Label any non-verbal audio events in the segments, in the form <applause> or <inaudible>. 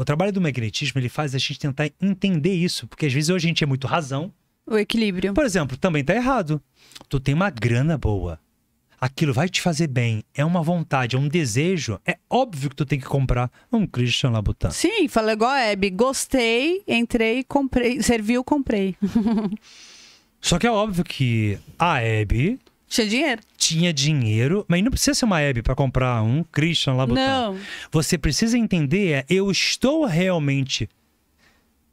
O trabalho do magnetismo, ele faz a gente tentar entender isso, porque às vezes hoje a gente é muito razão. O equilíbrio. Por exemplo, também tá errado. Tu tem uma grana boa. Aquilo vai te fazer bem, é uma vontade, é um desejo. É óbvio que tu tem que comprar um Christian Labutin. Sim, falei igual a Hebe. Gostei, entrei, comprei. Serviu, comprei. <laughs> Só que é óbvio que a Hebe tinha dinheiro. Tinha dinheiro, mas não precisa ser uma Hebe para comprar um Christian lá Não. Você precisa entender, é, eu estou realmente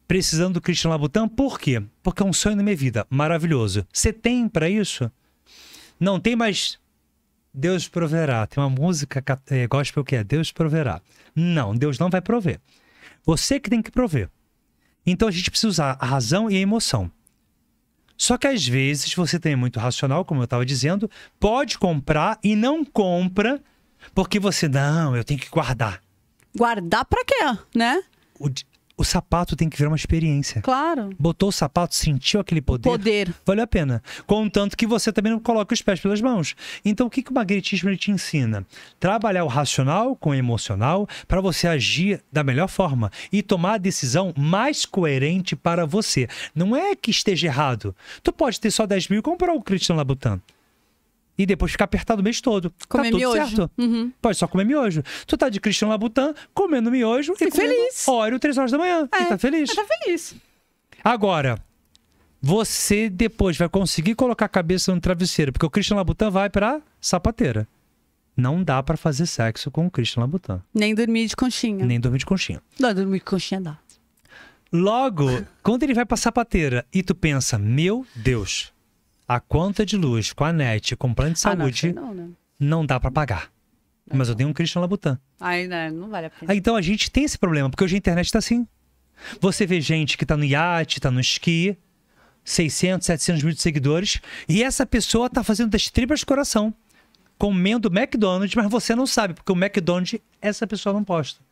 precisando do Christian Labutan, por quê? Porque é um sonho da minha vida, maravilhoso. Você tem para isso? Não tem, mas Deus proverá. Tem uma música é, gospel que é Deus proverá. Não, Deus não vai prover. Você que tem que prover. Então a gente precisa usar a razão e a emoção. Só que às vezes você tem muito racional, como eu estava dizendo, pode comprar e não compra porque você, não, eu tenho que guardar. Guardar para quê, né? o sapato tem que virar uma experiência. Claro. Botou o sapato, sentiu aquele poder. poder. Valeu a pena. Contanto que você também não coloca os pés pelas mãos. Então, o que, que o magnetismo te ensina? Trabalhar o racional com o emocional para você agir da melhor forma e tomar a decisão mais coerente para você. Não é que esteja errado. Tu pode ter só 10 mil e comprar o Christian Labutan e depois ficar apertado o mês todo. Tá comer tá tudo miojo. certo. Uhum. Pode só comer miojo. Tu tá de Christian Labutan comendo miojo Fique e comendo feliz. óleo três horas da manhã. É, e tá feliz. Tá feliz. Agora, você depois vai conseguir colocar a cabeça no travesseiro, porque o Christian Labutan vai pra sapateira. Não dá para fazer sexo com o Christian Labutan. Nem dormir de conchinha. Nem dormir de conchinha. Não, dormir de conchinha dá. Logo, quando ele vai pra sapateira e tu pensa, meu Deus, a conta de luz com a net, com o plano de saúde, ah, não, não, né? não, dá para pagar. Não, Mas eu tenho um Christian Labutan. Aí né, não, vale a pena. então a gente tem esse problema, porque hoje a internet tá assim. Você vê gente que tá no iate, tá no esqui, 600, 700 mil seguidores, e essa pessoa tá fazendo das tripas de coração comendo McDonald's, mas você não sabe, porque o McDonald's essa pessoa não posta.